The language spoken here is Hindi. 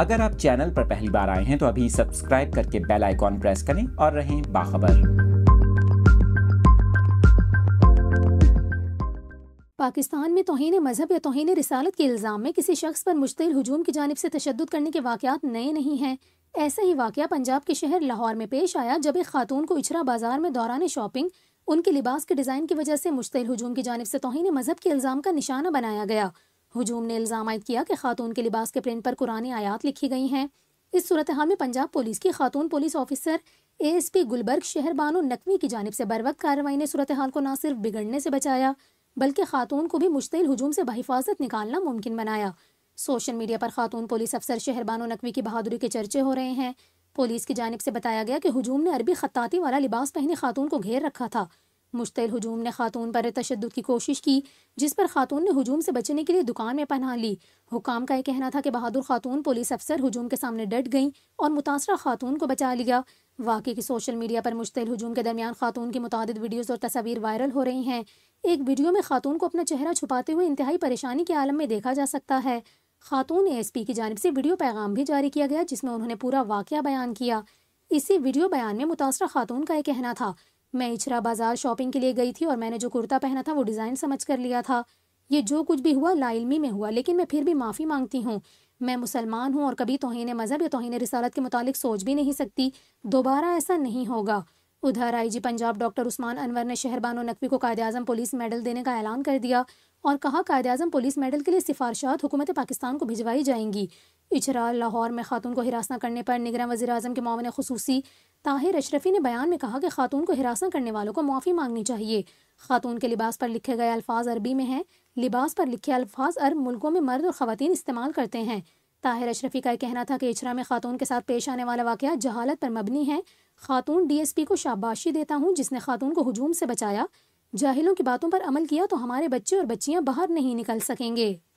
अगर आप चैनल पर पहली बार आए हैं तो अभी सब्सक्राइब करके बेल आइकॉन प्रेस करें और रहें बाखबर पाकिस्तान में तोहन मजहब या तोहन रिसालत के इल्ज़ाम में किसी शख्स पर मुश्तिल हजूम की जानब से तशद करने के वाक़ नए नहीं हैं ऐसा ही वाक़ पंजाब के शहर लाहौर में पेश आया जब एक खातून को इछरा बाजार में दौरान शॉपिंग उनके लिबास के डिज़ाइन की वजह से मुश्तिल हजूम की जानब से तोहन मजहब के इल्ज़ाम का निशाना बनाया गया हजूम ने इल्ज़ाम आयद किया कि खातून के लिबास के प्रिंट पर कुरानी आयात लिखी गई हैं इस सूरत हाल में पंजाब पुलिस की खातून पुलिस ऑफिसर एएसपी गुलबर्ग शहर बानो नकवी की जानब से बर वक्त कार्रवाई ने सूरत हाल को न सिर्फ बिगड़ने से बचाया बल्कि खातून को भी मुश्तिल हजूम से बहिफाजत निकालना मुमकिन बनाया सोशल मीडिया पर खातून पुलिस अफसर शहर बानो नकवी की बहादुरी के चर्चे हो रहे हैं पुलिस की जानब से बताया गया कि हजूम ने अरबी खत्ताती वाला लिबास पहने खातून को घेर रखा था मुश्तिल हजूम ने खातून पर तशद की कोशिश की जिस पर खातून ने हजूम से बचने के लिए दुकान में पनाह ली हुकाम का यह कहना था कि बहादुर खातून पुलिस अफसर हजूम के सामने डट गईं और मुतासर खातून को बचा लिया वाकई की सोशल मीडिया पर मुश्तिल हजूम के दरमियान खातून की मुतद वीडियोज़ और तस्वीर वायरल हो रही हैं एक वीडियो में खातून को अपना चेहरा छुपाते हुए इंतहाई परेशानी के आलम में देखा जा सकता है खातून एएसपी की जानब से वीडियो पैगाम भी जारी किया गया जिसमें उन्होंने पूरा वाक़ बयान किया इसी वीडियो बयान में मुतासर खातून का यह कहना था मैं इचरा बाज़ार शॉपिंग के लिए गई थी और मैंने जो कुर्ता पहना था वो डिज़ाइन समझ कर लिया था ये जो कुछ भी हुआ लाइलमी में हुआ लेकिन मैं फिर भी माफ़ी मांगती हूँ मैं मुसलमान हूँ और कभी तोहन मज़हब या तोहन रिसालत के मुतालिक सोच भी नहीं सकती दोबारा ऐसा नहीं होगा उधर आईजी पंजाब डॉक्टर उस्मान अनवर ने शहरबानो नकवी को कायद अजम पुलिस मेडल देने का ऐलान कर दिया और कहा कायद अजम पुलिस मेडल के लिए सिफारशात हुकूमत पाकिस्तान को भिजवाई जाएंगी इचरा लाहौर में खातून को हिरासना करने पर निगरान वजी अजम के मामले खसूसी ताहिर अशरफी ने बयान में कहा कि खातून को हिरासत करने वालों को माफ़ी मांगनी चाहिए खातून के लिबास पर लिखे गए अल्फाज अरबी में हैं लिबास पर लिखे अल्फाज अरब मुल्कों में मर्द और ख़वान इस्तेमाल करते हैं ताहिर अशरफी का कहना था कि इचरा में खातून के साथ पेश आने वाला वाक़ जहालत पर मबनी है खातून पी को शाबाशी देता हूँ जिसने खातून को हजूम से बचाया जाहिलों की बातों पर अमल किया तो हमारे बच्चे और बच्चियाँ बाहर नहीं निकल सकेंगे